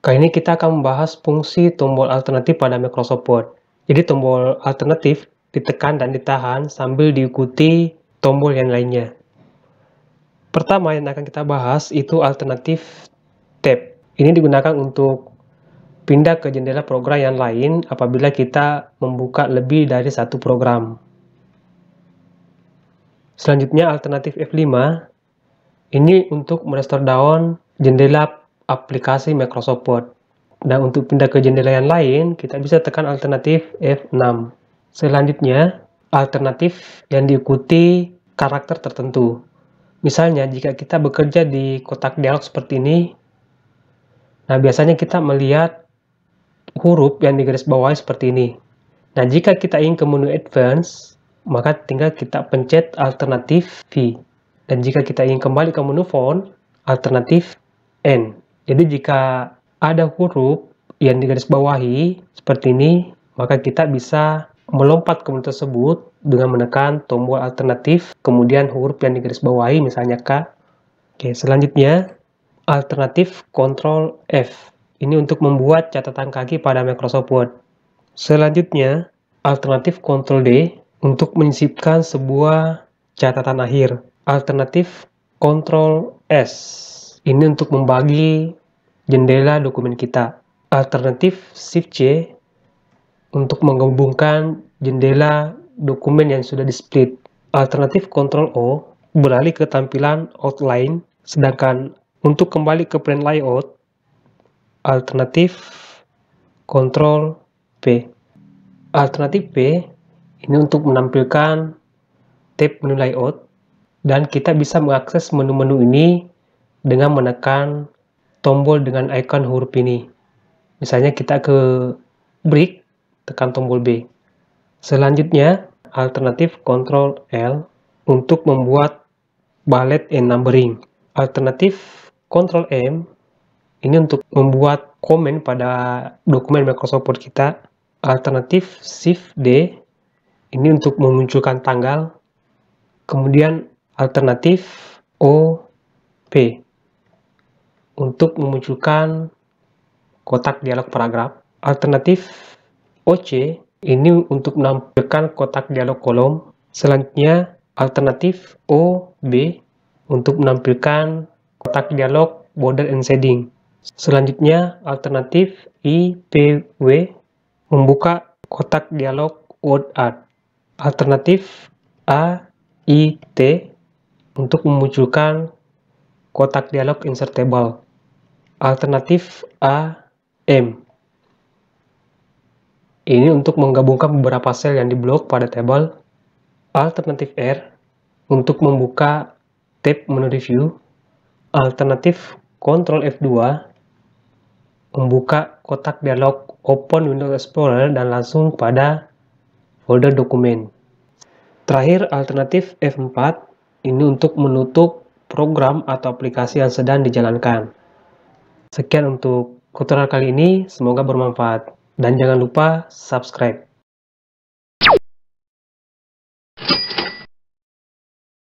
Kali ini kita akan membahas fungsi tombol alternatif pada Microsoft Word. Jadi tombol alternatif ditekan dan ditahan sambil diikuti tombol yang lainnya. Pertama yang akan kita bahas itu alternatif tab. Ini digunakan untuk pindah ke jendela program yang lain apabila kita membuka lebih dari satu program. Selanjutnya alternatif F5. Ini untuk merestore down jendela aplikasi Microsoft Word. Dan untuk pindah ke jendela yang lain, kita bisa tekan alternatif F6. Selanjutnya, alternatif yang diikuti karakter tertentu. Misalnya, jika kita bekerja di kotak dialog seperti ini, nah biasanya kita melihat huruf yang digaris bawahi seperti ini. Nah, jika kita ingin ke menu advance, maka tinggal kita pencet alternatif V. Dan jika kita ingin kembali ke menu font, alternatif N. Jadi jika ada huruf yang digarisbawahi seperti ini, maka kita bisa melompat ke menu tersebut dengan menekan tombol alternatif, kemudian huruf yang digarisbawahi misalnya K. Oke, selanjutnya alternatif Ctrl F. Ini untuk membuat catatan kaki pada Microsoft Word. Selanjutnya, alternatif Ctrl D untuk menyisipkan sebuah catatan akhir. Alternatif Ctrl S ini untuk membagi jendela dokumen kita. Alternatif Shift C untuk menghubungkan jendela dokumen yang sudah di-split. Alternatif Ctrl O beralih ke tampilan outline, sedangkan untuk kembali ke print layout, alternatif Ctrl P. Alternatif P ini untuk menampilkan tab menu layout dan kita bisa mengakses menu-menu ini dengan menekan tombol dengan ikon huruf ini. Misalnya kita ke break, tekan tombol B. Selanjutnya, alternatif Ctrl L untuk membuat bullet and numbering. Alternatif Ctrl M ini untuk membuat komen pada dokumen Microsoft Word kita. Alternatif Shift D ini untuk memunculkan tanggal. Kemudian alternatif O P untuk memunculkan kotak dialog paragraf. Alternatif OC ini untuk menampilkan kotak dialog kolom. Selanjutnya, alternatif OB untuk menampilkan kotak dialog border and shading. Selanjutnya, alternatif IPW membuka kotak dialog word art. Alternatif A AIT untuk memunculkan kotak dialog insertable. Alternatif A, M. Ini untuk menggabungkan beberapa sel yang diblok pada tabel. Alternatif R, untuk membuka tab menu review. Alternatif Ctrl F2, membuka kotak dialog Open Windows Explorer dan langsung pada folder dokumen. Terakhir, alternatif F4 ini untuk menutup program atau aplikasi yang sedang dijalankan. Sekian untuk tutorial kali ini, semoga bermanfaat. Dan jangan lupa subscribe.